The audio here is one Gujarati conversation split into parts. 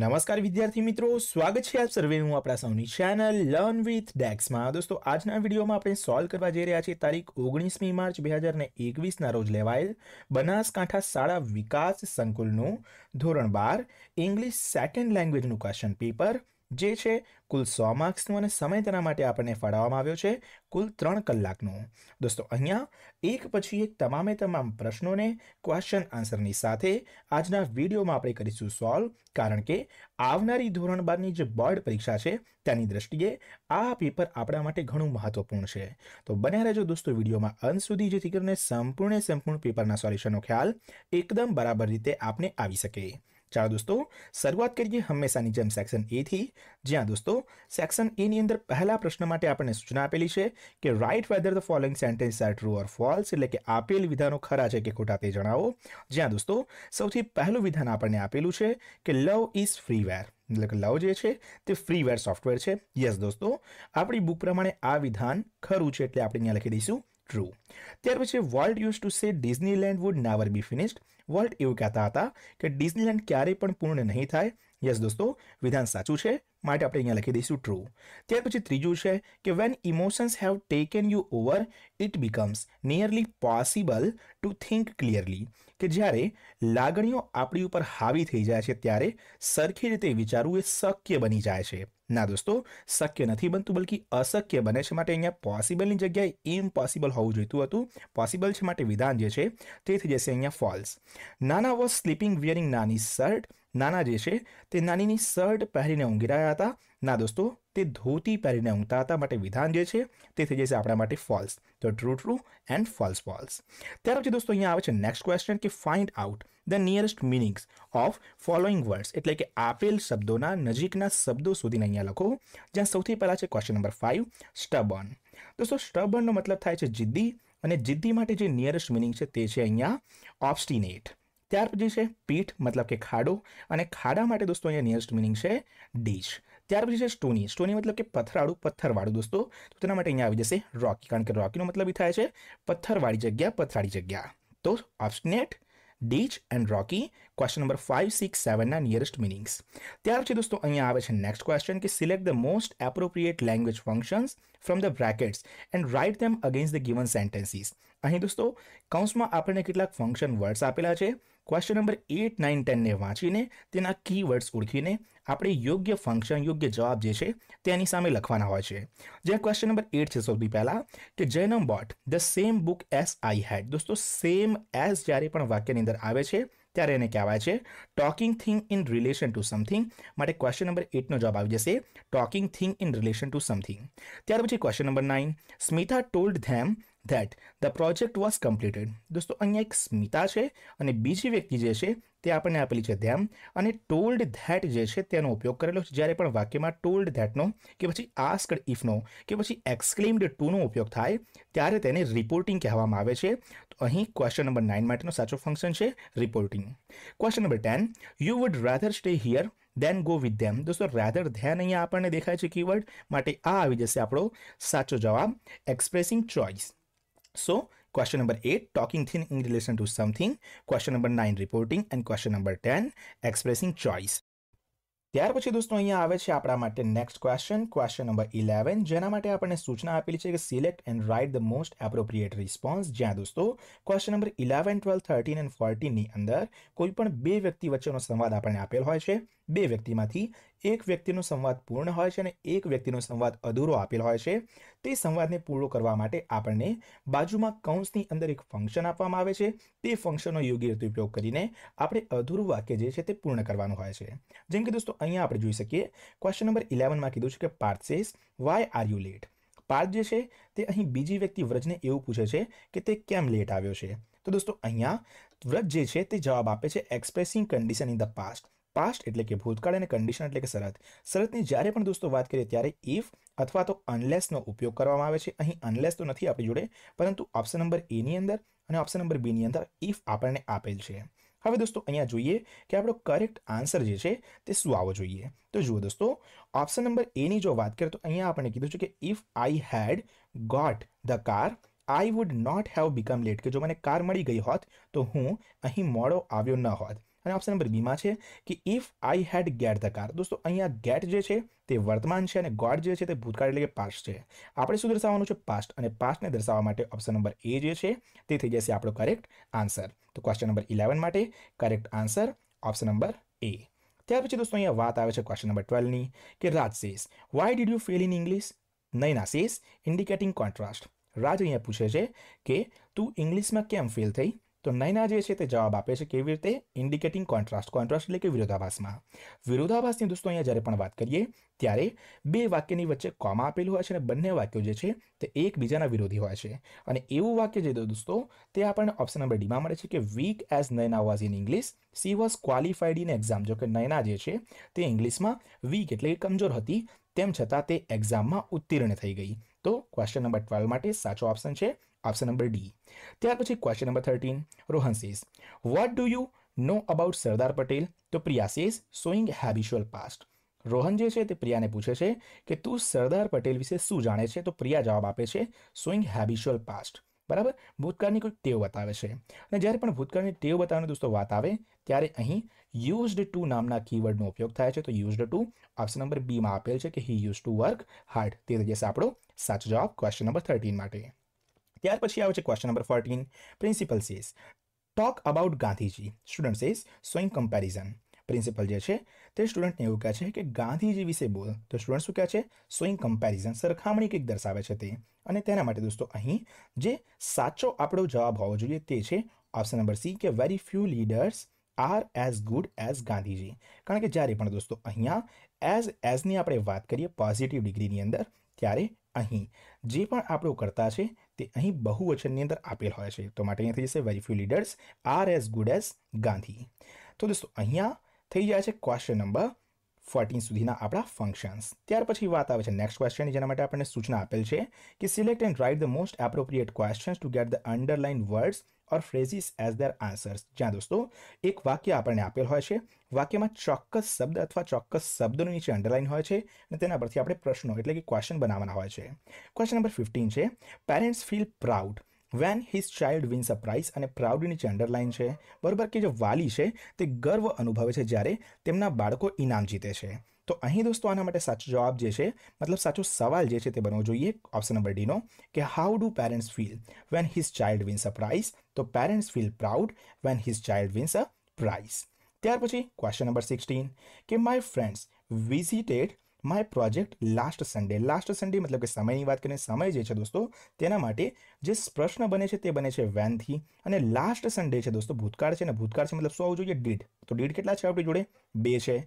નમસ્કાર વિદ્યાર્થી મિત્રો સ્વાગત છે આપ સર્વેનું આપણા સૌની ચેનલ લર્ન વિથ ડેક્સમાં દોસ્તો આજના વિડીયોમાં આપણે સોલ્વ કરવા જઈ રહ્યા છીએ તારીખ ઓગણીસમી માર્ચ બે હજારને એકવીસના રોજ લેવાયેલ બનાસકાંઠા શાળા વિકાસ સંકુલનું ધોરણ બાર ઇંગ્લિશ સેકન્ડ લેંગ્વેજનું ક્વેશ્ચન પેપર જે છે કુલ સો માર્ક્સનું અને સમય તેના માટે આપણને ફાળવવામાં આવ્યો છે કુલ ત્રણ કલાકનો દોસ્તો અહીંયા એક પછી એક તમામે તમામ પ્રશ્નોને ક્વેશ્ચન આન્સરની સાથે આજના વિડીયોમાં આપણે કરીશું સોલ્વ કારણ કે આવનારી ધોરણ બારની જે બોર્ડ પરીક્ષા છે તેની દ્રષ્ટિએ આ પેપર આપણા માટે ઘણું મહત્વપૂર્ણ છે તો બન્યા રહેજો દોસ્તો વિડીયોમાં અંત સુધી જેથી કરીને સંપૂર્ણ સંપૂર્ણ પેપરના સોલ્યુશનનો ખ્યાલ એકદમ બરાબર રીતે આપને આવી શકે ચાલો દોસ્તો શરૂઆત કરીએ હંમેશાની જેમ સેક્શન એથી જ્યાં દોસ્તો સેક્શન એની અંદર પહેલા પ્રશ્ન માટે આપણને સૂચના આપેલી છે કે write whether the following sentence are true or false એટલે કે આપેલ વિધાનો ખરા છે કે ખોટા તે જણાવો જ્યાં દોસ્તો સૌથી પહેલું વિધાન આપણને આપેલું છે કે લવ ઇઝ ફ્રીવેર એટલે કે લવ જે છે તે ફ્રી વેર સોફ્ટવેર છે યસ દોસ્તો આપણી બુક પ્રમાણે આ વિધાન ખરું છે એટલે આપણે અહીંયા લખી દઈશું ટ્રુ ત્યાર પછી world use to say Disneyland would never be finished world એવું કહેતા હતા કે ડિઝનીલેન્ડ ક્યારેય પણ પૂર્ણ નહીં થાય યસ દોસ્તો વિધાન સાચું છે માટે આપણે અહીંયા લખી દઈશું ટ્રુ ત્યાર પછી ત્રીજું છે કે when emotions have taken you over it becomes nearly possible to think clearly કે જ્યારે લાગણીઓ આપણી ઉપર હાવી થઈ જાય છે ત્યારે સરખી રીતે વિચારવું એ શક્ય બની જાય છે ના દોસ્તો શક્ય નથી બનતું બલકી અશક્ય બને છે માટે અહીંયા પોસિબલની જગ્યાએ ઇમ્પોસિબલ હોવું જોઈતું હતું પોસિબલ છે માટે વિધાન જે છે તે થઈ જશે અહીંયા false Nana was sleeping wearing Nani shirt Nana જે છે તે નાનીની શર્ટ પહેરીને ઊંઘી રહ્યા ઊંઘતા હતા ના દોસ્તો તે ધોતી પહેરીને ઊંઘતા હતા માટે વિધાન જે છે તે થઈ જશે આપણા માટે ફોલ્સ તો true true and false false ત્યાર પછી દોસ્તો અહીંયા આવે છે નેક્સ્ટ ક્વેશ્ચન કે find out the nearest meanings of following words એટલે કે આપેલ શબ્દોના નજીકના શબ્દો સુધીને અહીંયા લખો જ્યાં સૌથી પહેલાં છે ક્વેશ્ચન નંબર ફાઇવ સ્ટબન દોસ્તો સ્ટબનનો મતલબ થાય છે જિદ્દી અને જિદ્દી માટે જે નિયરેસ્ટ મિનિંગ છે તે છે અહીંયા ઓબ્સ્ટિનેટ ત્યાર પછી છે પીઠ મતલબ કે ખાડો અને ખાડા માટે દોસ્તો અહીંયા નિયરેસ્ટ મિનિંગ છે ડીશ ત્યાર પછી છે સ્ટોની સ્ટોની મતલબ કે પથરાળું પથ્થરવાળું દોસ્તો તો તેના માટે અહીંયા આવી જશે રોકી કારણ કે રોકીનો મતલબ એ થાય છે પથ્થરવાળી જગ્યા પથરાળી જગ્યા તો ઓપ્શનેટ ditch and rocky question number five six સેવનના નિયરેસ્ટ મિનિંગ્સ ત્યાર પછી દોસ્તો અહીંયા આવે છે નેક્સ્ટ ક્વેશ્ચન કે select the most appropriate language functions from the brackets and write them against the given sentences અહીં દોસ્તો કૌંસમાં આપણને કેટલાક ફંક્શન વર્ડ્સ આપેલા છે ક્વેશ્ચન નંબર એટ નાઇન ટેનને વાંચીને તેના કીવર્ડ્સ ઓળખીને આપણે યોગ્ય ફંક્શન યોગ્ય જવાબ જે છે તેની સામે લખવાના હોય છે જ્યાં ક્વેશ્ચન નંબર એટ છે સૌથી પહેલાં કે Jainam bought the same book as I had દોસ્તો સેમ એસ જ્યારે પણ વાક્યની અંદર આવે છે ત્યારે એને કહેવાય છે talking thing in relation to something માટે ક્વેશ્ચન નંબર એટનો જવાબ આવી જશે talking thing in relation to something ત્યાર પછી question number nine Smita told them that the project was completed દોસ્તો અહીંયા એક સ્મિતા છે અને બીજી વ્યક્તિ જે છે તે આપણને આપેલી છે ધેમ અને ટોલ્ડ ધેટ જે છે તેનો ઉપયોગ કરેલો છે જ્યારે પણ વાક્યમાં ટોલ્ડ ધેટનો કે પછી આસ્કડ ઇફનો કે પછી એક્સક્લેમ્ડ ટુનો ઉપયોગ થાય ત્યારે તેને રિપોર્ટિંગ કહેવામાં આવે છે તો અહીં ક્વેશ્ચન નંબર નાઇન માટેનો સાચો ફંક્શન છે reporting question number ten you would rather stay here than go with them દોસ્તો રાધર ધ્યાન અહીંયા આપણને દેખાય છે કીવર્ડ માટે આ આવી જશે આપણો સાચો જવાબ expressing choice So question number 8 talking thin in relation to something. Question number 9 reporting and question number 10 expressing choice. ત્યાર પછી દોસ્તો અહીંયા આવે છે આપણા માટે next question question number eleven જેના માટે આપણને સૂચના આપેલી છે કે select and write the most appropriate response જ્યાં દોસ્તો question number eleven twelve thirteen and ફોર્ટીનની અંદર કોઈ પણ બે વ્યક્તિ વચ્ચેનો સંવાદ આપણને આપેલ હોય છે બે વ્યક્તિમાંથી એક વ્યક્તિનો સંવાદ પૂર્ણ હોય છે અને એક વ્યક્તિનો સંવાદ અધૂરો આપેલ હોય છે તે સંવાદને પૂરો કરવા માટે આપણને બાજુમાં કૌંસની અંદર એક ફંક્શન આપવામાં આવે છે તે ફંક્શનનો યોગ્ય રીતે ઉપયોગ કરીને આપણે અધૂરું વાક્ય જે છે તે પૂર્ણ કરવાનું હોય છે જેમ કે દોસ્તો અહીંયા આપણે જોઈ શકીએ ક્વેશ્ચન નંબર ઇલેવનમાં કીધું છે કે પાર્થેસ why are you late Parth જે છે તે અહીં બીજી વ્યક્તિ વ્રજને એવું પૂછે છે કે તે કેમ લેટ આવ્યો છે તો દોસ્તો અહીંયા વ્રજ જે છે તે જવાબ આપે છે expressing condition in the past past એટલે કે ભૂતકાળ અને કન્ડિશન એટલે કે શરત શરતની જ્યારે પણ દોસ્તો વાત કરીએ ત્યારે ઇફ અથવા તો અનલેસનો ઉપયોગ કરવામાં આવે છે અહીં અનલેસ તો નથી આપણી જોડે પરંતુ ઓપ્શન નંબર એની અંદર અને ઓપ્શન નંબર બીની અંદર ઇફ આપણને આપેલ છે હવે દોસ્તો અહીંયા જોઈએ કે આપણો કરેક્ટ આન્સર જે છે તે શું આવવો જોઈએ તો જુઓ દોસ્તો ઓપ્શન નંબર એની જો વાત કરીએ તો અહીંયા આપણે કીધું છે કે if I had got the car I would not have become late કે જો મને કાર મળી ગઈ હોત તો હું અહીં મોડો આવ્યો ન હોત અને ઓપ્શન નંબર બીમાં છે કે if I had get the car દોસ્તો અહીંયા ગેટ જે છે તે વર્તમાન છે અને ગોડ જે છે તે ભૂતકાળ એટલે કે પાસ્ટ છે આપણે શું દર્શાવવાનું છે પાસ્ટ અને પાસ્ટને દર્શાવવા માટે ઓપ્શન નંબર એ જે છે તે થઈ જશે આપણો કરેક્ટ આન્સર તો ક્વેશ્ચન નંબર ઇલેવન માટે correct answer option number A ત્યાર પછી દોસ્તો અહીંયા વાત આવે છે ક્વેશ્ચન નંબર ટ્વેલ્વની કે Raj says why did you fail in English Nayana says indicating contrast Raj અહીંયા પૂછે છે કે તું ઇંગ્લિશમાં કેમ ફેલ થઈ તો નૈના જે છે તે જવાબ આપે છે કેવી રીતે ઇન્ડિકેટિંગ કોન્ટ્રાસ્ટ કોન્ટ્રાસ્ટ એટલે કે વિરોધાભાસમાં વિરોધાભાસની દોસ્તો અહીંયા જ્યારે પણ વાત કરીએ ત્યારે બે વાક્યની વચ્ચે કોમા આપેલું હોય છે અને બંને વાક્યો જે છે તે એકબીજાના વિરોધી હોય છે અને એવું વાક્ય જે દોસ્તો તે આપણને ઓપ્શન નંબર ડીમાં મળે છે કે weak as Naina was in English she was qualified in exam જો કે નયના જે છે તે ઇંગ્લિશમાં વીક એટલે કે કમજોર હતી તેમ છતાં તે એક્ઝામમાં ઉત્તીર્ણ થઈ ગઈ તો ક્વેશ્ચન નંબર ટ્વેલ્વ માટે સાચો ઓપ્શન છે ઓપ્શન નંબર ડી ત્યાર પછી question number thirteen Rohan says what do you know about Sardar Patel તો Priya says showing habitual past Rohan જે છે તે પ્રિયાને પૂછે છે કે તું સરદાર પટેલ વિશે શું જાણે છે તો પ્રિયા જવાબ આપે છે સોઈંગ હેબિશ્યુઅલ પાસ્ટ બરાબર ભૂતકાળની કોઈ ટેવ બતાવે છે અને જ્યારે પણ ભૂતકાળની ટેવ બતાવવાની દોસ્તો વાત આવે ત્યારે અહીં યુઝડ ટુ નામના કીવર્ડનો ઉપયોગ થાય છે તો યુઝડ ટુ ઓપ્શન નંબર બીમાં આપેલ છે કે he use to work hard તે જશે આપણો સાચો જવાબ ક્વેશ્ચન નંબર થર્ટીન માટે ત્યાર પછી આવે છે question number fourteen principal says talk about Gandhiji student says showing comparison principal જે છે તે સ્ટુડન્ટને એવું કહે છે કે ગાંધીજી વિશે બોલ તો સ્ટુડન્ટ શું કહે છે સ્વિંગ કમ્પેરિઝન સરખામણી કંઈક દર્શાવે છે તે અને તેના માટે દોસ્તો અહીં જે સાચો આપણો જવાબ હોવો જોઈએ તે છે ઓપ્શન નંબર સી કે very few leaders are as good as Gandhiji કારણ કે જ્યારે પણ દોસ્તો અહીંયા એઝ એઝની આપણે વાત કરીએ પોઝિટિવ ડિગ્રીની અંદર ત્યારે અહીં જે પણ આપણો કરતા છે તે અહીં બહુવચનની અંદર આપેલ હોય છે તો માટે અહીંયા થઈ જશે very few leaders are as good as Gandhi તો દોસ્તો અહીંયા થઈ જાય છે ક્વેશ્ચન નંબર ફોર્ટીન સુધીના આપણા ફંક્શન્સ ત્યાર પછી વાત આવે છે નેક્સ્ટ ક્વેશ્ચન જેના માટે આપણને સૂચના આપેલ છે કે select and write the most appropriate questions to get the underline words or phrases as their answers જ્યાં દોસ્તો એક વાક્ય આપણને આપેલ હોય છે વાક્યમાં ચોક્કસ શબ્દ અથવા ચોક્કસ શબ્દોની નીચે અંડરલાઇન હોય છે અને તેના પરથી આપણે પ્રશ્નો એટલે કે ક્વેશ્ચન બનાવવાના હોય છે ક્વેશ્ચન નંબર ફિફ્ટીન છે parents feel proud when his child wins a prize અને પ્રાઉડની જે અંડરલાઇન છે બરાબર કે જે વાલી છે તે ગર્વ અનુભવે છે જ્યારે તેમના બાળકો ઇનામ જીતે છે તો અહીં દોસ્તો આના માટે સાચો જવાબ જે છે મતલબ સાચો સવાલ જે છે તે બનવો જોઈએ ઓપ્શન નંબર ડીનો કે how do parents feel when his child wins a prize તો parents feel proud when his child wins a prize ત્યાર પછી ક્વેશ્ચન નંબર સિક્સટીન કે my friends visited my project last Sunday last Sunday મતલબ કે સમયની વાત કરીને સમય જે છે દોસ્તો તેના માટે જે પ્રશ્ન બને છે તે બને છે વેનથી અને લાસ્ટ સન્ડે છે દોસ્તો ભૂતકાળ છે અને ભૂતકાળ છે મતલબ શું આવવું જોઈએ ડીડ તો ડીડ કેટલા છે આપણી જોડે બે છે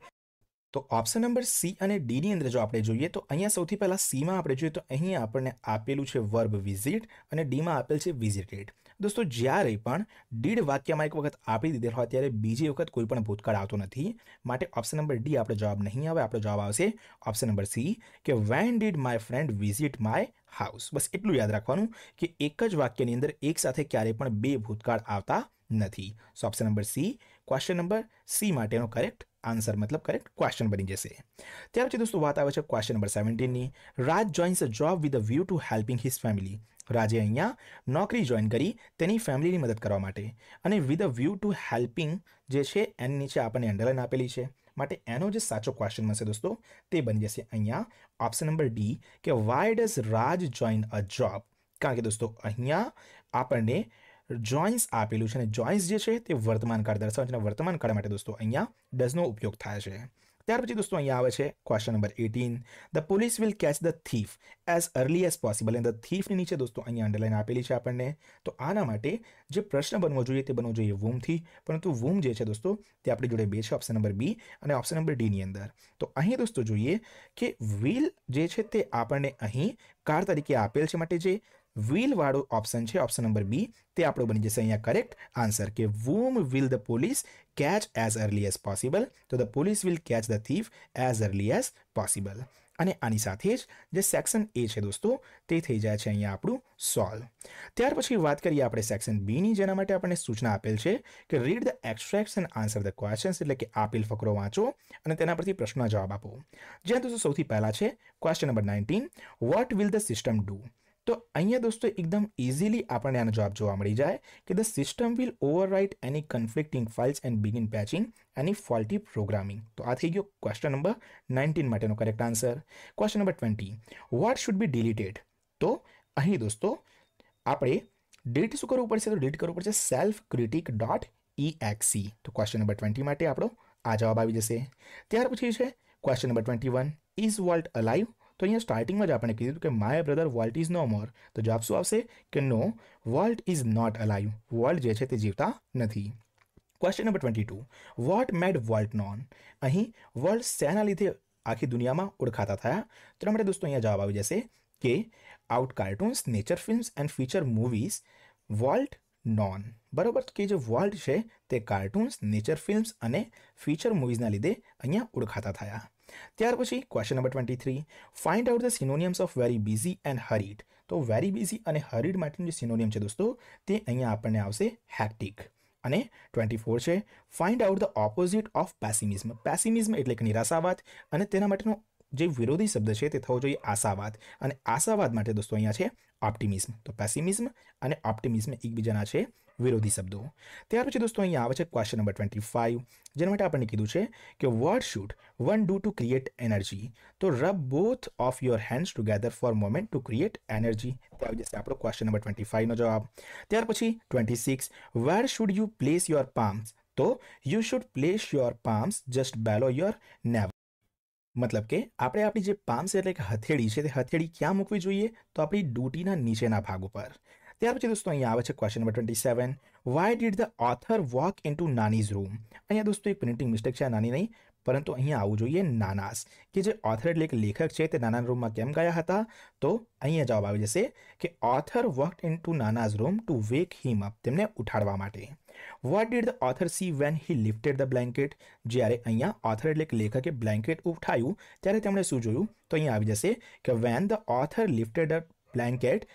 તો ઓપ્શન નંબર સી અને ડીની અંદર જો આપણે જોઈએ તો અહીંયા સૌથી પહેલાં સીમાં આપણે જોઈએ તો અહીં આપણને આપેલું છે વર્બ વિઝિટ અને ડીમાં આપેલ છે વિઝિટેડ દોસ્તો જ્યારે પણ દીઢ વાક્યમાં એક વખત આપી દીધેલ હોય ત્યારે બીજી વખત કોઈ પણ ભૂતકાળ આવતો નથી માટે ઓપ્શન નંબર ડી આપણો જવાબ નહીં આવે આપણો જવાબ આવશે ઓપ્શન નંબર સી કે when did my friend visit my house બસ એટલું યાદ રાખવાનું કે એક જ વાક્યની અંદર એક સાથે ક્યારેય પણ બે ભૂતકાળ આવતા નથી so option number C question number C માટેનો કરેક્ટ આન્સર મતલબ કરેક્ટ ક્વેશ્ચન બની જશે ત્યાર પછી દોસ્તો વાત આવે છે ક્વેશ્ચન નંબર સેવન્ટીનની Raj joins a job with a view to helping his family રાજે અહીંયા નોકરી જોઈન કરી તેની ફેમિલીની મદદ કરવા માટે અને with a view to helping જે છે એની નીચે આપણને અંડરલાઇન આપેલી છે માટે એનો જે સાચો ક્વેશ્ચન હશે દોસ્તો તે બની જશે અહીંયા ઓપ્શન નંબર ડી કે why does Raj join a job કારણ કે દોસ્તો અહીંયા આપણને જોઈન્સ આપેલું છે અને જોઈન્સ જે છે તે વર્તમાન કાળ દર્શાવે છે અને વર્તમાન કાળ માટે દોસ્તો અહીંયા ડઝનો ઉપયોગ થાય છે ત્યાર પછી દોસ્તો અહીંયા આવે છે question number eighteen the police will catch the thief as early as possible and the થીફની નીચે દોસ્તો અહીંયા અંડરલાઇન આપેલી છે આપણને તો આના માટે જે પ્રશ્ન બનવો જોઈએ તે બનવો જોઈએ વૂમથી પરંતુ વૂમ જે છે દોસ્તો તે આપણી જોડે બે છે ઓપ્શન નંબર બી અને ઓપ્શન નંબર ડીની અંદર તો અહીં દોસ્તો જોઈએ કે વ્હીલ જે છે તે આપણને અહીં કાર તરીકે આપેલ છે માટે જે વાળો ઓપ્શન છે ઓપ્શન નંબર બી તે આપણો બની જશે અહીંયા કરેક્ટ આન્સર કે whom will the police catch as early as possible તો the police will catch the thief as early as possible અને આની સાથે જ જે સેક્શન એ છે દોસ્તો તે થઈ જાય છે અહીંયા આપણું સોલ્વ ત્યાર પછી વાત કરીએ આપણે સેક્શન બીની જેના માટે આપણને સૂચના આપેલ છે કે read the extract and answer the questions એટલે કે આપેલ ફકરો વાંચો અને તેના પરથી પ્રશ્નનો જવાબ આપો જ્યાં દોસ્તો સૌથી પહેલાં છે question number nineteen what will the system do તો અહિયાં દોસ્તો એકદમ ઈઝીલી આપણને આનો જવાબ જોવા મળી જાય કે the system will overwrite any conflicting files and begin patching any faulty programming તો આ થઈ ગયો ક્વેશ્ચન નંબર 19 માટેનો correct answer question number 20 what should be deleted તો અહી દોસ્તો આપણે ડિલીટ શું કરવું પડશે ડિલીટ કરવું પડશે selfcritic.exe તો ક્વેશ્ચન નંબર 20 માટે આપણો આ જવાબ આવી જશે ત્યાર પછી છે question number 21 is Walt alive તો અહીંયા સ્ટાર્ટિંગમાં જ આપણે કીધું કે my brother Walt is no more તો જવાબ શું આવશે કે no Walt is not alive Walt જે છે તે જીવતા નથી question number twenty two what made world known અહીં વર્લ્ડ શેના લીધે આખી દુનિયામાં ઓળખાતા થયા તેના માટે દોસ્તો અહીંયા જવાબ આવી જશે કે out cartoons nature films and feature movies world known બરાબર કે જે વર્લ્ડ છે તે કાર્ટૂન્સ નેચર ફિલ્મ્સ અને ફીચર મૂવીઝના લીધે અહીંયા ઓળખાતા થયા ત્યાર પછી question number twenty three find out the synonyms of very busy and hurried તો વેરી બિઝી અને હરીડ માટેનું જે સિનોનિયમ છે દોસ્તો તે અહીંયા આપણને આવશે હેક્ટિક અને ટ્વેન્ટી ફોર છે find out the opposite of pessimism pessimism એટલે કે નિરાશાવાદ અને તેના માટેનો જે વિરોધી શબ્દ છે તે થવો જોઈએ આશાવાદ અને આશાવાદ માટે દોસ્તો અહીંયા છે ઓપ્ટિમિઝમ તો પેસિમિઝમ અને ઓપ્ટિમિઝમ એકબીજાના છે વિરોધી શબ્દો ત્યાર પછી દોસ્તો અહીંયા આવે છે ક્વેશ્ચન નંબર ટ્વેન્ટી ફાઇવ જેના માટે આપણને કીધું છે કે what should one do to create energy તો rub both of your hands together for moment to create energy તે આવી જશે આપણો ક્વેશ્ચન નંબર ટ્વેન્ટી ફાઇવનો જવાબ ત્યાર પછી twenty six where should you place your palms તો you should place your palms just below your navel મતલબ કે આપણે આપણી જે પામ્સ એટલે કે હથેળી છે તે હથેળી ક્યાં મૂકવી જોઈએ તો આપણી ડૂટીના નીચેના ભાગ ઉપર ત્યાર પછી દોસ્તો અહીંયા આવે છે question number twenty seven why did the author walk into nani's room અહીંયા દોસ્તો એક પ્રિન્ટિંગ મિસ્ટેક છે નાની નહીં પરંતુ અહીંયા આવવું જોઈએ નાનાસ કે જે ઓથર એટલે એક લેખક છે તે નાના રૂમમાં કેમ ગયા હતા તો અહીંયા જવાબ આવી જશે કે author work into nana's room to wake him up તેમને ઉઠાડવા માટે what did the author see when he lifted the blanket જ્યારે અહીંયા ઓથર એટલે કે લેખકે બ્લેન્કેટ ઉઠાયું ત્યારે તેમણે શું જોયું તો અહીંયા આવી જશે કે when the author lifted a blanket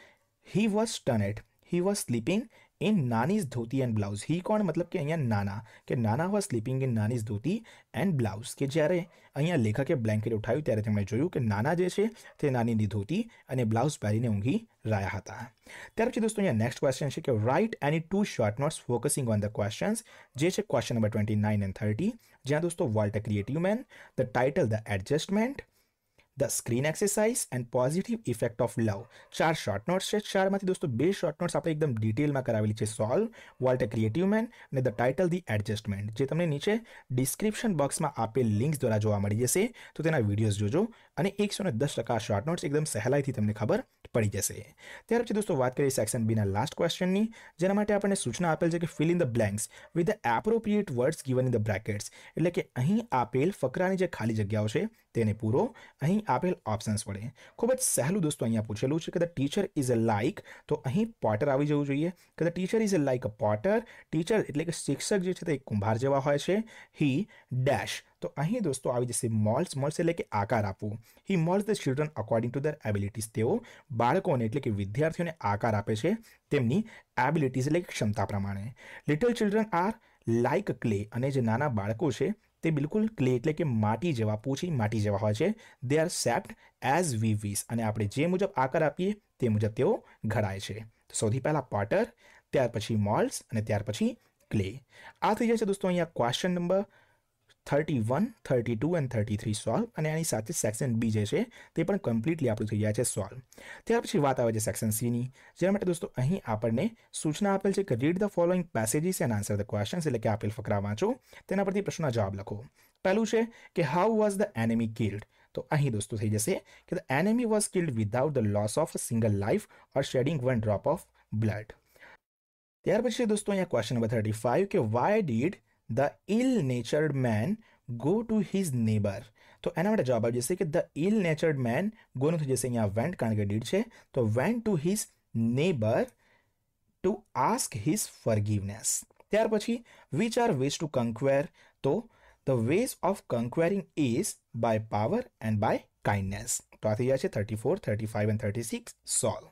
he was ટનેટ he was sleeping in nani's dhoti and blouse he કોણ મતલબ કે અહીંયા નાના કે nana was sleeping in nani's dhoti and blouse કે જ્યારે અહીંયા લેખકે બ્લેન્કેટ ઉઠાવ્યું ત્યારે તેમણે જોયું કે નાના જે છે તે નાનીની ધોતી અને બ્લાઉઝ પહેરીને ઊંઘી રહ્યા હતા ત્યાર પછી દોસ્તો અહીંયા નેક્સ્ટ ક્વેશ્ચન છે કે write any two short notes focusing on the questions જે છે question number twenty nine and thirty જ્યાં દોસ્તો Walt creative man the title the adjustment the screen exercise and positive effect of love ચાર શોર્ટ નોટ્સ છે ચારમાંથી દોસ્તો બે શોર્ટ નોટ્સ આપણે એકદમ ડિટેલમાં કરાવેલી છે solve Walt a creative man અને ધ ટાઇટલ ધી એડજસ્ટમેન્ટ જે તમને નીચે ડિસ્ક્રિપ્શન બોક્સમાં આપેલ લિંક્સ દ્વારા જોવા મળી જશે તો તેના વિડીયોઝ જોજો અને એકસો ને દસ ટકા શોર્ટ નોટ્સ એકદમ સહેલાઈથી તમને ખબર પડી જશે ત્યાર પછી દોસ્તો વાત કરીએ સેક્શન બીના લાસ્ટ ક્વેશ્ચનની જેના માટે આપણને સૂચના આપેલ છે કે fill in the blanks with the appropriate words given in the brackets એટલે કે અહીં આપેલ ફકરાની જે ખાલી જગ્યાઓ છે તેને પૂરો અહીં આપેલ ઓપ્શન્સ વડે ખૂબ જ સહેલું દોસ્તો અહીંયા પૂછેલું છે કે the teacher is a like તો અહીં પોટર આવી જવું જોઈએ કે the teacher is a like a potter teacher એટલે કે શિક્ષક જે છે તે કુંભાર જેવા હોય છે હી ડેશ તો અહીં દોસ્તો આવી જશે મોલ્સ મોલ્સ એટલે કે આકાર આપવું he moulds the children according to their abilities તેઓ બાળકોને એટલે કે વિદ્યાર્થીઓને આકાર આપે છે તેમની એબિલિટીઝ એટલે કે ક્ષમતા પ્રમાણે little children are like clay અને જે નાના બાળકો છે તે બિલકુલ ક્લે એટલે કે માટી જેવા પૂછી માટી જેવા હોય છે દે આર સેપ્ટ એઝ વી વીસ અને આપણે જે મુજબ આકાર આપીએ તે મુજબ તેઓ ઘડાય છે તો સૌથી પહેલાં પોટર ત્યાર પછી મોલ્સ અને ત્યાર પછી ક્લે આ થઈ જાય છે દોસ્તો અહીંયા question number thirty one thirty two and thirty three solve અને એની સાથે સેક્શન બી જે છે તે પણ કમ્પ્લીટલી આપણું થઈ ગયા છે સોલ્વ ત્યાર પછી વાત આવે છે સેક્શન સીની જેના માટે દોસ્તો અહીં આપણને સૂચના આપેલ છે કે read the following passages and answer the questions એટલે કે આપેલ ફકરા વાંચો તેના પરથી પ્રશ્નના જવાબ લખો પહેલું છે કે how was the enemy killed તો અહીં દોસ્તો થઈ જશે કે the enemy was killed without the loss of single life or shedding one drop of blood ત્યાર પછી દોસ્તો અહીંયા ક્વેશ્ચન નંબર થર્ટી ફાઇવ કે why did the ill natured man go to his neighbour તો એના માટે જવાબ આવી જશે કે ધ ઇલ નેચર્ડ મેન ગોનું થઈ જશે અહીંયા વેન્ટ કારણ કે ડીડ છે તો went to his neighbour to ask his forgiveness ત્યાર પછી which are ways to conquer તો the ways of conquering is by power and by kindness તો આ થઈ ગયા છે thirty four thirty five and thirty six solve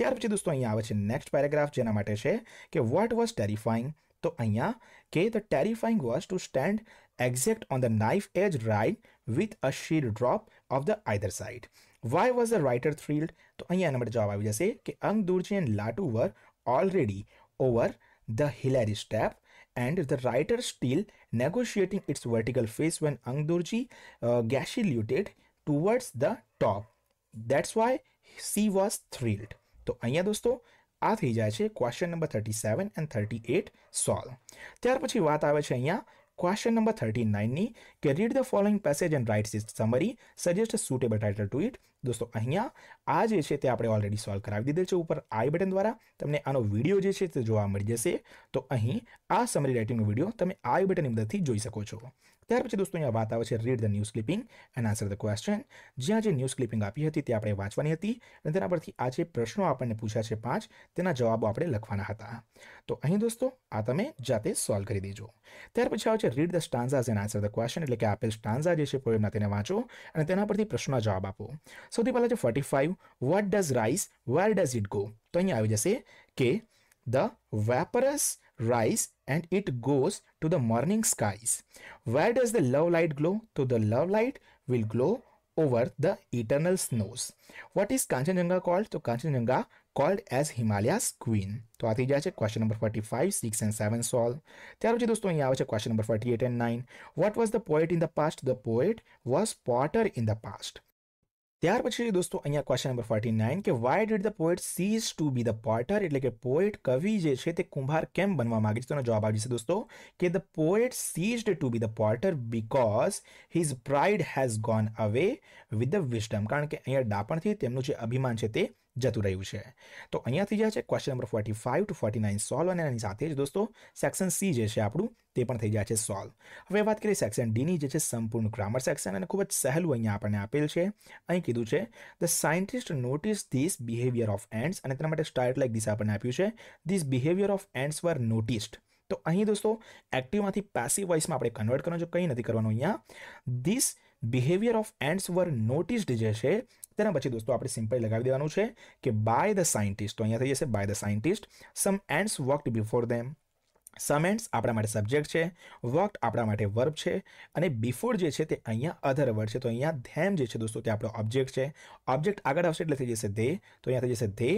ત્યાર પછી દોસ્તો અહીંયા આવે છે નેક્સ્ટ પેરેગ્રાફ જેના માટે છે કે વોટ વોઝ ટેરિફાઇંગ તો અહીંયા કે the terrifying was to stand exact on the knife edge right with a sheer drop of the either side why was the writer thrilled તો અહીંયા એના માટે જવાબ આવી જશે કે Ang Dorje and Lhatu were already over the Hillary step and the writer still negotiating its vertical face when Angdurji uh, gashiluted towards the top. That's why she was thrilled. તો અહીંયા દોસ્તો આ થઈ જાય છે question number thirty seven and thirty eight solve ત્યાર પછી વાત આવે છે અહીંયા ક્વેશ્ચન નંબર થર્ટી નાઇનની કે read the following passage and writes is summary suggest suitable title to it દોસ્તો અહીંયા આ જે છે તે આપણે ઓલરેડી સોલ્વ કરાવી દીધેલ છે ઉપર આઈ બટન દ્વારા તમને આનો વિડીયો જે છે તે જોવા મળી જશે તો અહીં આ સમરી રાઇટિંગનો વિડીયો તમે આઈ બટનની મદદથી જોઈ શકો છો ત્યાર પછી દોસ્તો અહીંયા વાત આવે છે read the news clipping and answer the question જ્યાં જે ન્યૂઝ ક્લિપિંગ આપી હતી તે આપણે વાંચવાની હતી અને તેના પરથી આ જે પ્રશ્નો આપણને પૂછ્યા છે પાંચ તેના જવાબો આપણે લખવાના હતા તો અહીં દોસ્તો આ તમે જાતે સોલ્વ કરી દેજો ત્યાર પછી આવે છે read the stanzas and answer the question એટલે કે આપેલ સ્ટાન્ઝા જે છે પોએમના તેને વાંચો અને તેના પરથી પ્રશ્નના જવાબ આપો સૌથી પહેલાં છે forty five what does rise where does it go તો અહીંયા આવી જશે કે the vapours rise and it goes to the morning skies where does the love light glow તો the love light will glow over the eternal snows. What is Kanchenjunga called? So Kanchenjunga called as Himalayas queen. તો આ થઈ જાય છે question number forty five six and seven solve ત્યાર પછી દોસ્તો અહીંયા આવે છે question number forty eight and nine what was the poet in the past the poet was potter in the past ત્યાર પછી દોસ્તો અહીંયા ક્વેશ્ચન નંબર ફોર્ટી નાઇન કે why did the poet cease to be the porter એટલે કે પોએટ કવિ જે છે તે કુંભાર કેમ બનવા માગે છે તેનો જવાબ આવી જશે દોસ્તો કે the poet cease to be the porter because his pride has gone away with the wisdom કારણ કે અહીંયા ડાપણથી તેમનું જે અભિમાન છે તે જતું રહ્યું છે તો અહીંયાથી જે છે question number forty five to forty nine solve અને એની સાથે જ દોસ્તો સેક્શન સી જે છે આપણું તે પણ થઈ જાય છે સોલ્વ હવે વાત કરીએ સેક્શન ડીની જે છે સંપૂર્ણ ગ્રામર સેક્શન અને ખૂબ જ સહેલું અહીંયા આપણને આપેલ છે અહીં કીધું છે the scientist notice this behaviour of ants અને તેના માટે સ્ટાર્ટ લાઇક દિશા આપણને આપ્યું છે this behaviour of ants were noticed તો અહીં દોસ્તો એક્ટિવમાંથી પેસિવ વોઇસમાં આપણે કન્વર્ટ કરવાનું છે કંઈ નથી કરવાનું અહીંયા this behaviour of ants were noticed જે છે તેના પછી દોસ્તો આપણે સિમ્પલ લગાવી દેવાનું છે કે બાય ધ સાયન્ટિસ્ટ તો અહીંયા થઈ જશે by the scientist some ants worked before them some ants આપણા માટે સબ્જેક્ટ છે વર્કડ આપણા માટે વર્બ છે અને બિફોર જે છે તે અહીંયા અધર વર્ડ છે તો અહીંયા ધેમ જે છે દોસ્તો તે આપણો ઓબ્જેક્ટ છે ઓબ્જેક્ટ આગળ આવશે એટલે થઈ જશે ધે તો અહીંયા થઈ જશે ધે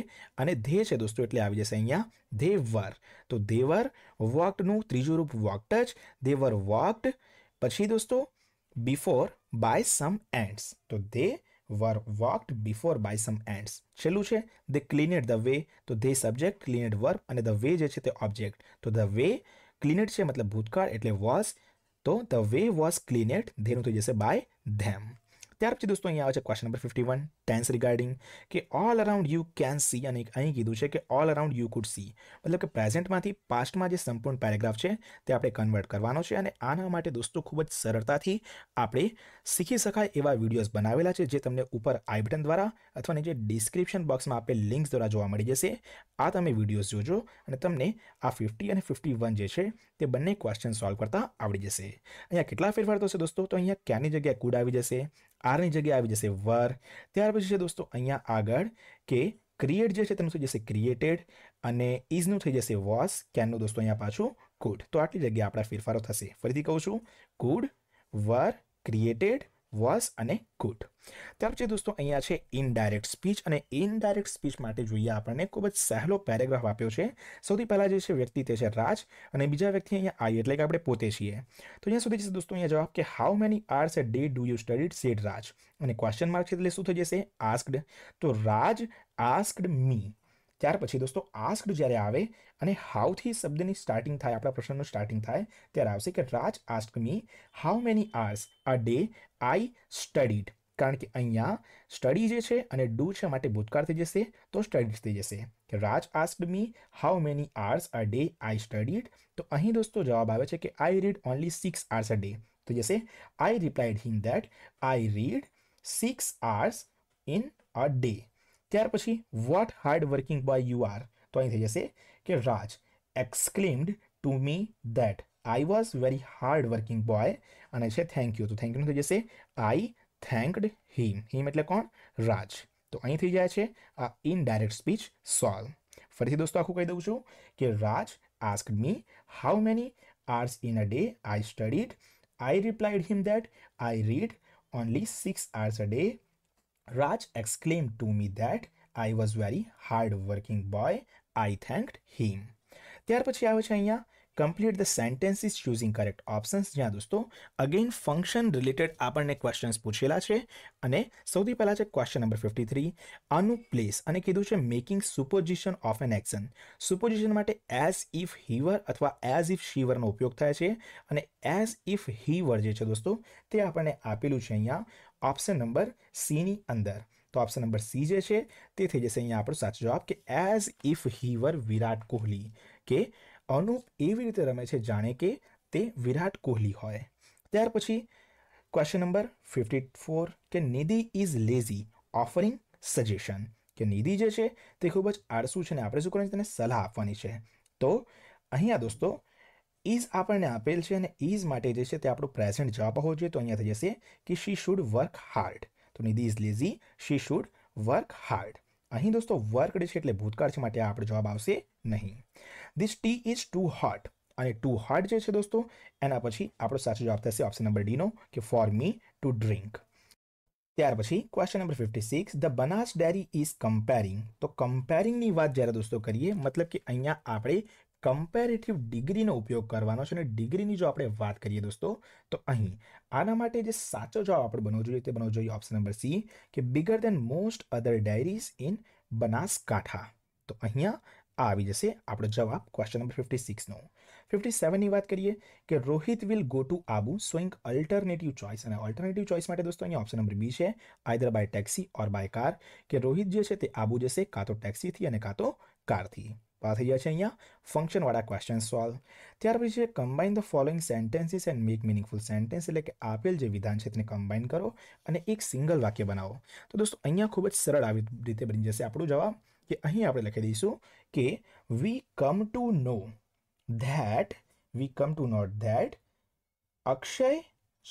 અને ધે છે દોસ્તો એટલે આવી જશે અહીંયા ધે ધેવર તો ધેવર વર્કડનું ત્રીજું રૂપ વર્કડ જ ધેવર વર્કડ પછી દોસ્તો before by some ants તો they were walked before by some ants છેલ્લું છે they cleaned the way તો they subject cleaned verb અને the way જે છે તે object તો the way cleaned છે મતલબ ભૂતકાળ એટલે was તો the way was cleaned ધેનું થઈ જશે by them ત્યાર પછી દોસ્તો અહીંયા આવે છે question number fifty one tense regarding કે all around you can see અને અહીં કીધું છે કે all around you could see મતલબ કે પ્રેઝન્ટમાંથી પાસ્ટમાં જે સંપૂર્ણ પેરેગ્રાફ છે તે આપણે કન્વર્ટ કરવાનો છે અને આના માટે દોસ્તો ખૂબ જ સરળતાથી આપણે શીખી શકાય એવા વિડીયોઝ બનાવેલા છે જે તમને ઉપર આઈ બટન દ્વારા અથવા જે ડિસ્ક્રિપ્શન બોક્સમાં આપણે લિંક્સ દ્વારા જોવા મળી જશે આ તમે વિડીયોઝ જોજો અને તમને આ ફિફ્ટી અને ફિફ્ટી વન જે છે તે બંને ક્વેશ્ચન સોલ્વ કરતા આવડી જશે અહીંયા કેટલા ફેરફાર થશે દોસ્તો તો અહીંયા ક્યાંની જગ્યાએ કુડ આવી જશે આરની જગ્યાએ આવી જશે વર ત્યાર પછી છે દોસ્તો અહીંયા આગળ કે ક્રિએટ જે છે તેનું થઈ જશે ક્રિએટેડ અને ઇઝનું થઈ જશે વોસ કેનનું દોસ્તો અહીંયા પાછું કુડ તો આટલી જગ્યાએ આપણા ફેરફારો થશે ફરીથી કહું છું કુડ વર ક્રિએટેડ વોસ અને ગુડ પછી દોસ્તો અહીંયા છે ઇનડાયરેક્ટ સ્પીચ અને ઇનડાયરેક્ટ સ્પીચ માટે જોઈએ આપણને ખૂબ જ સહેલો પેરેગ્રાફ આપ્યો છે સૌથી પહેલાં જે છે વ્યક્તિ તે છે રાજ અને બીજા વ્યક્તિ અહીંયા આઈ એટલે કે આપણે પોતે છીએ તો અહીંયા સુધી છે દોસ્તો અહીંયા જવાબ કે how many hours a day do you studied said Raj અને ક્વેશ્ચન માર્ક છે એટલે શું થઈ જશે આસ્કડ તો રાજ આસ્કડ મી ત્યાર પછી દોસ્તો આસ્કડ જ્યારે આવે અને હાઉથી શબ્દની સ્ટાર્ટિંગ થાય આપણા પ્રશ્નનું સ્ટાર્ટિંગ થાય ત્યારે આવશે કે Raj ask me how many hours a day I studied કારણ કે અહીંયા સ્ટડી જે છે અને ડુ છે માટે ભૂતકાળ થઈ જશે તો સ્ટડીડ થઈ જશે કે Raj asked me how many hours a day I studied તો અહીં દોસ્તો જવાબ આવે છે કે I read only six hours a day તો જશે I replied him that I read six hours in a day त्यारपसी what hard working boy you are तो अही થઈ જશે કે Raj exclaimed to me that I was very hard working boy અને છે थैंक यू तो थैंक यू નું થઈ જશે આઈ थैंकड हिम हिम એટલે કોણ રાજ તો અહી થઈ જાય છે આ ઇનડાયરેક્ટ સ્પીચ સોલ્વ ફરીથી દોસ્તો આખું કહી દઉં છું કે Raj asked me how many hours in a day I studied I replied him that I read only 6 hours a day Raj exclaimed to me that I was very hard working boy. I thanked him. ત્યાર પછી આવે છે અહીંયા complete the sentence is choosing correct options જ્યાં દોસ્તો અગેઇન ફંક્શન રિલેટેડ આપણને ક્વેશ્ચન્સ પૂછેલા છે અને સૌથી પહેલાં છે ક્વેશ્ચન નંબર ફિફ્ટી થ્રી આનું પ્લેસ અને કીધું છે making supposition of an action supposition માટે એઝ ઇફ હીવર અથવા એઝ ઇફ શીવરનો ઉપયોગ થાય છે અને એઝ ઇફ હીવર જે છે દોસ્તો તે આપણને આપેલું છે અહીંયા ઓપ્શન નંબર સીની અંદર તો ઓપ્શન નંબર સી જે છે તે થઈ જશે અહીંયા આપણો સાચો જવાબ કે as if he were Virat Kohli કે અનુપ એવી રીતે રમે છે જાણે કે તે વિરાટ કોહલી હોય ત્યાર પછી ક્વેશ્ચન નંબર ફિફ્ટી ફોર કે Nidhi is lazy offering suggestion કે નિધિ જે છે તે ખૂબ જ આળસુ છે અને આપણે શું કરવાની તેને સલાહ આપવાની છે તો અહીંયા દોસ્તો ઇઝ આપણને આપેલ છે અને ઇઝ માટે જે છે તે આપણું પ્રેઝન્ટ જવાબ હોવો જોઈએ તો અહીંયા થઈ જશે કે શી શુડ વર્ક હાર્ડ તો Nidhi is lazy she should work hard અહીં દોસ્તો વર્ક છે એટલે ભૂતકાળ છે માટે આપણો જવાબ આવશે નહીં this tea is too hot અને ટુ હાર્ડ જે છે દોસ્તો એના પછી આપણો સાચો જવાબ થશે ઓપ્શન નંબર ડીનો કે ફોર મી ટુ ડ્રિંક ત્યાર પછી question number fifty six the Banas dairy is comparing તો કમ્પેરિંગની વાત જ્યારે દોસ્તો કરીએ મતલબ કે અહીંયા આપણે કમ્પેરેટિવ ડિગ્રીનો ઉપયોગ કરવાનો છે અને ડિગ્રીની જો આપણે વાત કરીએ દોસ્તો તો અહીં આના માટે જે સાચો જવાબ આપણે બનવો જોઈએ તે બનવો જોઈએ ઓપ્શન નંબર સી કે bigger than most other dairies in Banaskantha તો અહીંયા આવી જશે આપણો જવાબ ક્વેશ્ચન નંબર ફિફ્ટી સિક્સનો ફિફ્ટી સેવનની વાત કરીએ કે Rohit will go to Abu showing alternative choice અને ઓલ્ટરનેટિવ ચોઇસ માટે દોસ્તો અહીંયા ઓપ્શન નંબર બી છે either by taxi or by car કે રોહિત જે છે તે આબુ જશે કાં તો ટેક્સીથી અને કાં તો કારથી થઈ ગયા છે અહીંયા ફંક્શનવાળા ક્વેશ્ચન સોલ્વ ત્યાર પછી છે combine the following sentences and make meaningful sentence એટલે કે આપેલ જે વિધાન છે તેને કમ્બાઇન કરો અને એક સિંગલ વાક્ય બનાવો તો દોસ્તો અહીંયા ખૂબ જ સરળ આવી રીતે બની જશે આપણું જવાબ કે અહીં આપણે લખી દઈશું કે we come to know that we come to not that Akshay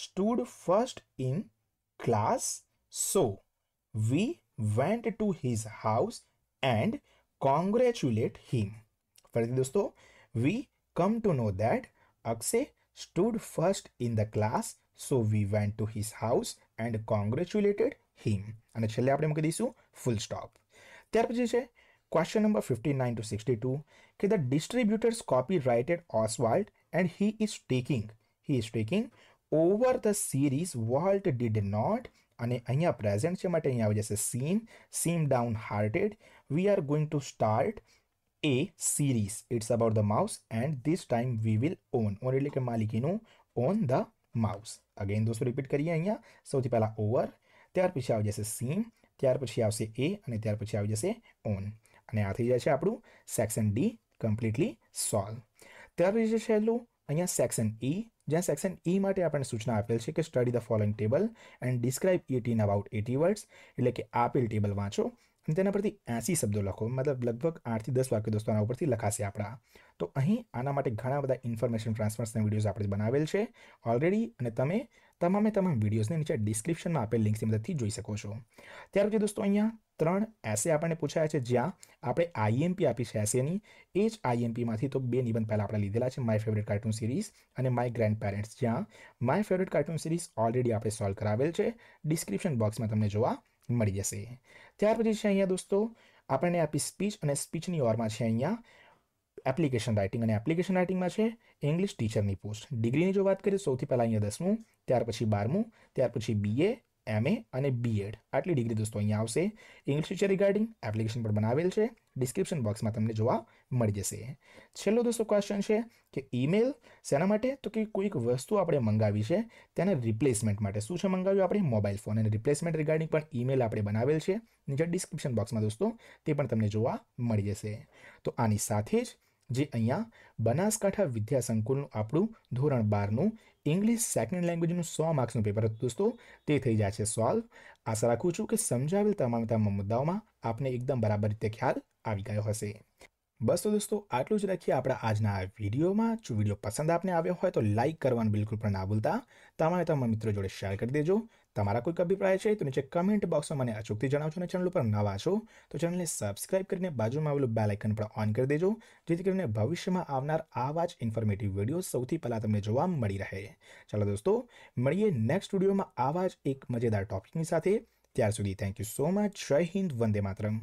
stood first in class so we went to his house and congratulate him ફરીથી દોસ્તો we come to know that Akshay stood first in the class so we went to his house and congratulated him અને છેલ્લે આપણે મૂકી દઈશું ફૂલ સ્ટોપ ત્યાર પછી છે question number fifty nine to sixty two કે the distributors copyrighted Oswald and he is taking he is taking over the series Walt did not અને અહીંયા પ્રેઝન્ટ છે માટે અહીંયા આવી જશે seem seem downhearted we are going to start a series it's about the mouse and this time we will own own એટલે કે માલિકીનું ઓન ધ માઉસ અગેન દોસ્તો રિપીટ કરીએ અહીંયા સૌથી પહેલાં ઓવર ત્યાર પછી આવી જશે સીમ ત્યાર પછી આવશે એ અને ત્યાર પછી આવી જશે ઓન અને આ થઈ જશે આપણું સેક્શન ડી કમ્પ્લીટલી સોલ્વ ત્યાર પછી છે છેલ્લું અહીંયા સેક્શન ઈ e. જ્યાં સેક્શન ઈ e માટે આપણને સૂચના આપેલ છે કે study the following table and describe it in about eighty words એટલે કે આપેલ ટેબલ વાંચો અને તેના પરથી એંસી શબ્દો લખો મતલબ લગભગ આઠથી દસ વાક્યો દોસ્તો આના ઉપરથી લખાશે આપણા તો અહીં આના માટે ઘણા બધા ઇન્ફોર્મેશન ટ્રાન્સફર્સના વિડીયોઝ આપણે બનાવેલ છે ઓલરેડી અને તમે તમામે તમામ વિડીયોઝને નીચે ડિસ્ક્રિપ્શનમાં આપેલ લિંક્સની મદદથી જોઈ શકો છો ત્યાર પછી દોસ્તો અહીંયા ત્રણ એસે આપણને પૂછાયા છે જ્યાં આપણે આઈએમપી આપી છે એસેની એ જ આઈએમપીમાંથી તો બે નિબંધ પહેલાં આપણે લીધેલા છે માય ફેવરેટ કાર્ટૂન સિરીઝ અને માય ગ્રેન્ડ પેરેન્ટ્સ જ્યાં my favourite cartoon series already આપણે સોલ્વ કરાવેલ છે ડિસ્ક્રિપ્શન બોક્સમાં તમને જોવા મળી જશે ત્યાર પછી છે અહીંયા દોસ્તો આપણને આપી સ્પીચ અને સ્પીચની ઓરમાં છે અહીંયા એપ્લિકેશન રાઇટિંગ અને એપ્લિકેશન રાઇટિંગમાં છે ઇંગ્લિશ ટીચરની પોસ્ટ ડિગ્રીની જો વાત કરીએ સૌથી પહેલાં અહીંયા દસમું ત્યાર પછી બારમું ત્યાર પછી બીએ એમએ અને બી એડ આટલી ડિગ્રી દોસ્તો અહીંયા આવશે ઇંગ્લિશ ટીચર રિગાર્ડિંગ એપ્લિકેશન પણ બનાવેલ છે ડિસ્ક્રિપ્શન બોક્સમાં તમને જોવા મળી જશે છેલ્લો દોસ્તો ક્વેશ્ચન છે કે ઈમેલ શેના માટે તો કે કોઈક વસ્તુ આપણે મંગાવી છે તેને રિપ્લેસમેન્ટ માટે શું છે મંગાવ્યું આપણે મોબાઈલ ફોન અને રિપ્લેસમેન્ટ રિગાર્ડિંગ પણ ઈમેલ આપણે બનાવેલ છે નીચે ડિસ્ક્રિપ્શન બોક્સમાં દોસ્તો તે પણ તમને જોવા મળી જશે તો આની સાથે જ જે અહીંયા બનાસકાંઠા વિદ્યા સંકુલનું આપણું ધોરણ બારનું ઇંગ્લિશ સેકન્ડ લેંગ્વેજનું સો માર્ક્સનું પેપર હતું દોસ્તો તે થઈ જાય છે સોલ્વ આશા રાખું છું કે સમજાવેલ તમામ તમામ મુદ્દાઓમાં આપને એકદમ બરાબર રીતે ખ્યાલ આવી ગયો હશે બસ તો દોસ્તો આટલું જ રાખીએ આપણા આજના આ વિડીયોમાં જો વિડીયો પસંદ આપને આવ્યો હોય તો લાઇક કરવાનું બિલકુલ પણ ના ભૂલતા તમારે તમારા મિત્રો જોડે શેર કરી દેજો તમારા કોઈક અભિપ્રાય છે તો નીચે કમેન્ટ બોક્સમાં મને અચૂકથી જણાવશો અને ચેનલ પર નવા છો તો ચેનલને સબસ્ક્રાઇબ કરીને બાજુમાં આવેલું બેલ આઇકન પણ ઓન કરી દેજો જેથી કરીને ભવિષ્યમાં આવનાર આવા જ ઇન્ફોર્મેટિવ વિડીયો સૌથી પહેલાં તમને જોવા મળી રહે ચાલો દોસ્તો મળીએ નેક્સ્ટ વિડીયોમાં આવા જ એક મજેદાર ટોપિકની સાથે ત્યાર સુધી થેન્ક યુ સો મચ જય હિન્દ વંદે માતરમ